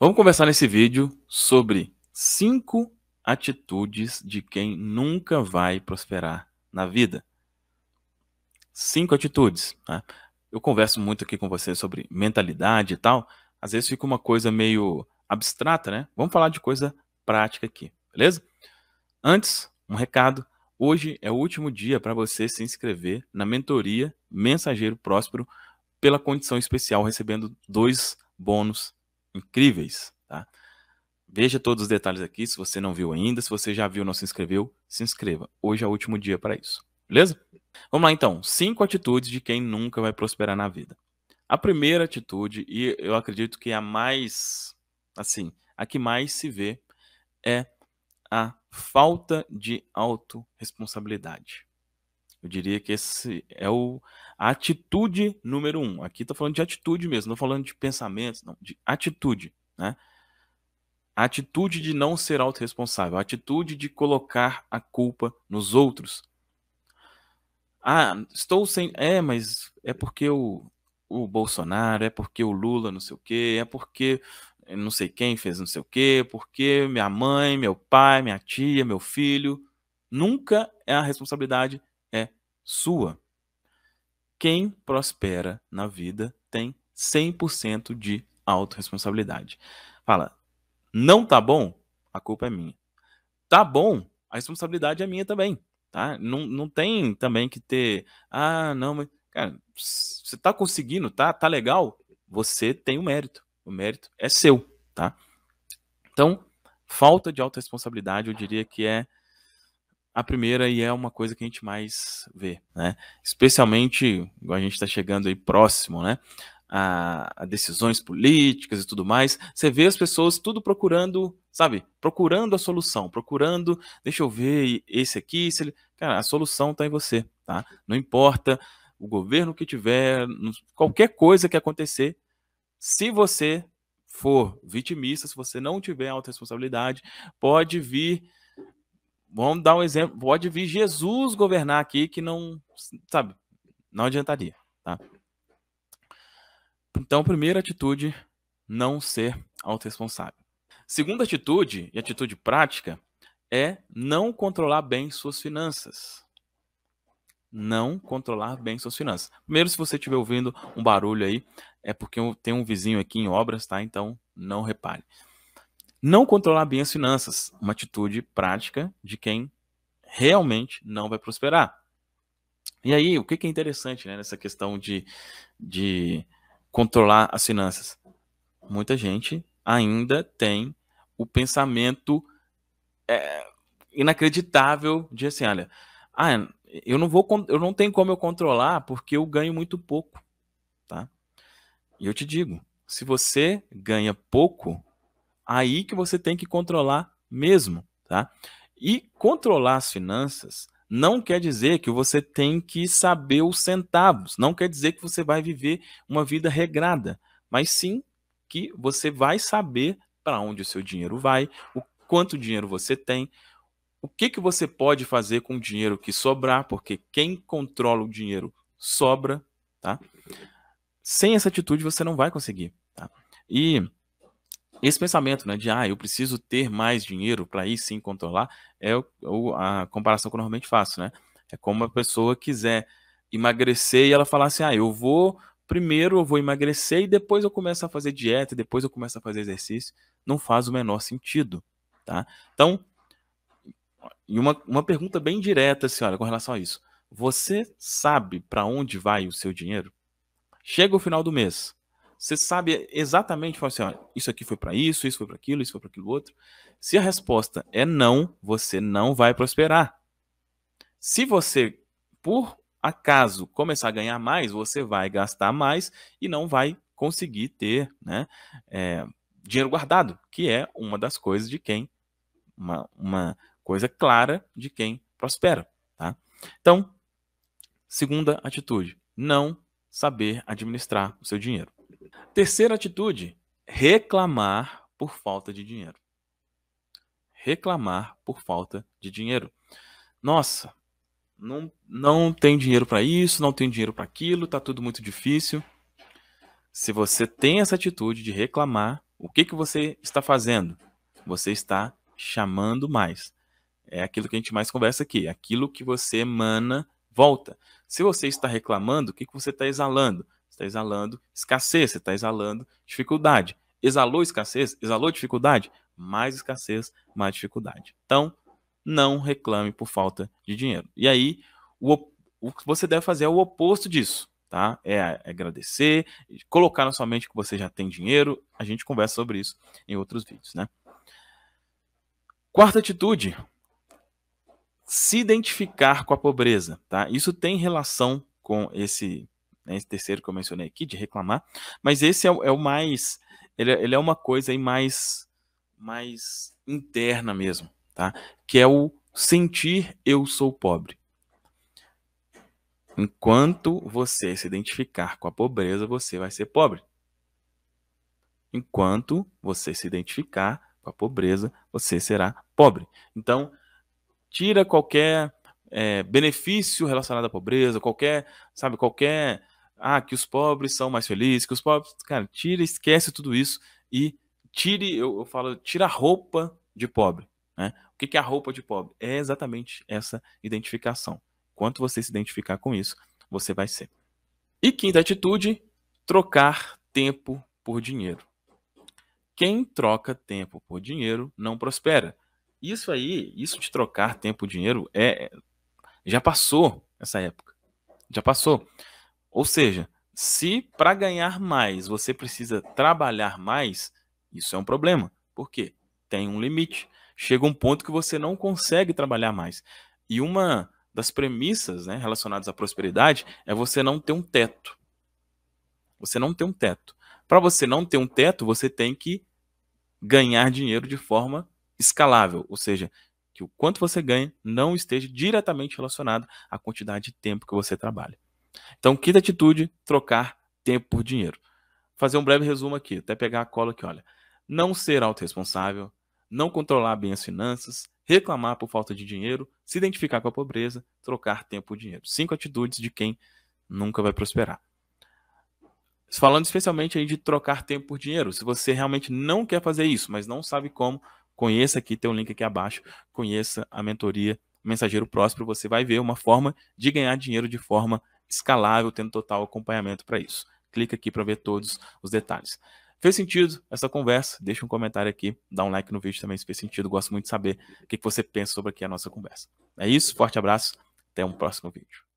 Vamos conversar nesse vídeo sobre cinco atitudes de quem nunca vai prosperar na vida. Cinco atitudes. Né? Eu converso muito aqui com vocês sobre mentalidade e tal. Às vezes fica uma coisa meio abstrata, né? Vamos falar de coisa prática aqui, beleza? Antes, um recado. Hoje é o último dia para você se inscrever na mentoria Mensageiro Próspero pela condição especial, recebendo dois bônus incríveis, tá? Veja todos os detalhes aqui, se você não viu ainda, se você já viu não se inscreveu, se inscreva. Hoje é o último dia para isso, beleza? Vamos lá então, cinco atitudes de quem nunca vai prosperar na vida. A primeira atitude, e eu acredito que é a mais, assim, a que mais se vê é a falta de autorresponsabilidade. Eu diria que esse é o atitude número um. Aqui está falando de atitude mesmo, não falando de pensamentos, não, de atitude, né? atitude de não ser autorresponsável, atitude de colocar a culpa nos outros. Ah, estou sem. É, mas é porque o, o Bolsonaro, é porque o Lula não sei o quê, é porque não sei quem fez não sei o quê, porque minha mãe, meu pai, minha tia, meu filho. Nunca é a responsabilidade sua. Quem prospera na vida tem 100% de autorresponsabilidade. Fala, não tá bom, a culpa é minha. Tá bom, a responsabilidade é minha também, tá? Não, não tem também que ter, ah, não, mas, cara, você tá conseguindo, tá? Tá legal? Você tem o mérito. O mérito é seu, tá? Então, falta de autorresponsabilidade, eu diria que é a primeira e é uma coisa que a gente mais vê, né? Especialmente, a gente está chegando aí próximo, né? A, a, decisões políticas e tudo mais, você vê as pessoas tudo procurando, sabe? Procurando a solução, procurando, deixa eu ver esse aqui, se ele... cara, a solução está em você, tá? Não importa o governo que tiver, qualquer coisa que acontecer, se você for vitimista, se você não tiver responsabilidade, pode vir Vamos dar um exemplo. Pode vir Jesus governar aqui, que não, sabe, não adiantaria. Tá? Então, primeira atitude, não ser autorresponsável. Segunda atitude, e atitude prática, é não controlar bem suas finanças. Não controlar bem suas finanças. Primeiro, se você estiver ouvindo um barulho aí, é porque tem um vizinho aqui em obras, tá? Então, não repare. Não controlar bem as finanças, uma atitude prática de quem realmente não vai prosperar. E aí, o que é interessante né, nessa questão de, de controlar as finanças? Muita gente ainda tem o pensamento é, inacreditável de assim, olha, ah, eu não vou, eu não tenho como eu controlar porque eu ganho muito pouco, tá? E eu te digo, se você ganha pouco, aí que você tem que controlar mesmo, tá? E controlar as finanças não quer dizer que você tem que saber os centavos, não quer dizer que você vai viver uma vida regrada, mas sim que você vai saber para onde o seu dinheiro vai, o quanto dinheiro você tem, o que, que você pode fazer com o dinheiro que sobrar, porque quem controla o dinheiro sobra, tá? Sem essa atitude você não vai conseguir. Tá? E esse pensamento, né, de ah, eu preciso ter mais dinheiro para ir sim controlar, é o, o, a comparação que eu normalmente faço, né? É como a uhum. pessoa quiser emagrecer e ela falar assim, ah, eu vou primeiro eu vou emagrecer e depois eu começo a fazer dieta, depois eu começo a fazer exercício, não faz o menor sentido, tá? Então, e uma, uma pergunta bem direta, senhora, assim, com relação a isso. Você sabe para onde vai o seu dinheiro? Chega o final do mês, você sabe exatamente, assim, ó, isso aqui foi para isso, isso foi para aquilo, isso foi para aquilo outro. Se a resposta é não, você não vai prosperar. Se você, por acaso, começar a ganhar mais, você vai gastar mais e não vai conseguir ter né, é, dinheiro guardado, que é uma das coisas de quem, uma, uma coisa clara de quem prospera. Tá? Então, segunda atitude, não saber administrar o seu dinheiro. Terceira atitude, reclamar por falta de dinheiro. Reclamar por falta de dinheiro. Nossa, não, não tem dinheiro para isso, não tem dinheiro para aquilo, tá tudo muito difícil. Se você tem essa atitude de reclamar, o que, que você está fazendo? Você está chamando mais. É aquilo que a gente mais conversa aqui. É aquilo que você emana, volta. Se você está reclamando, o que, que você está exalando? está exalando escassez, você está exalando dificuldade. Exalou escassez, exalou dificuldade, mais escassez, mais dificuldade. Então, não reclame por falta de dinheiro. E aí, o, o que você deve fazer é o oposto disso, tá? É, é agradecer, colocar na sua mente que você já tem dinheiro. A gente conversa sobre isso em outros vídeos, né? Quarta atitude, se identificar com a pobreza, tá? Isso tem relação com esse né, esse terceiro que eu mencionei aqui, de reclamar, mas esse é, é o mais, ele, é, ele, é uma coisa aí mais, mais interna mesmo, tá? Que é o sentir eu sou pobre. Enquanto você se identificar com a pobreza, você vai ser pobre. Enquanto você se identificar com a pobreza, você será pobre. Então, tira qualquer é, benefício relacionado à pobreza, qualquer, sabe, qualquer ah, que os pobres são mais felizes, que os pobres. Cara, tira, esquece tudo isso e tire, eu, eu falo, tira a roupa de pobre. Né? O que, que é a roupa de pobre? É exatamente essa identificação. Quanto você se identificar com isso, você vai ser. E quinta atitude, trocar tempo por dinheiro. Quem troca tempo por dinheiro não prospera. Isso aí, isso de trocar tempo por dinheiro, é, é já passou essa época. Já passou. Ou seja, se para ganhar mais você precisa trabalhar mais, isso é um problema. Por quê? Tem um limite. Chega um ponto que você não consegue trabalhar mais. E uma das premissas né, relacionadas à prosperidade é você não ter um teto. Você não tem um teto. Para você não ter um teto, você tem que ganhar dinheiro de forma escalável, ou seja, que o quanto você ganha não esteja diretamente relacionado à quantidade de tempo que você trabalha. Então, quinta atitude, trocar tempo por dinheiro. Vou fazer um breve resumo aqui, até pegar a cola aqui, olha. Não ser autorresponsável, não controlar bem as finanças, reclamar por falta de dinheiro, se identificar com a pobreza, trocar tempo por dinheiro. Cinco atitudes de quem nunca vai prosperar. Falando especialmente aí de trocar tempo por dinheiro. Se você realmente não quer fazer isso, mas não sabe como, conheça aqui, tem um link aqui abaixo, conheça a mentoria Mensageiro Próspero, você vai ver uma forma de ganhar dinheiro de forma escalável, tendo total acompanhamento para isso. Clica aqui para ver todos os detalhes. Fez sentido essa conversa? Deixa um comentário aqui, dá um like no vídeo também se fez sentido. Gosto muito de saber o que você pensa sobre aqui a nossa conversa. É isso, forte abraço, até um próximo vídeo.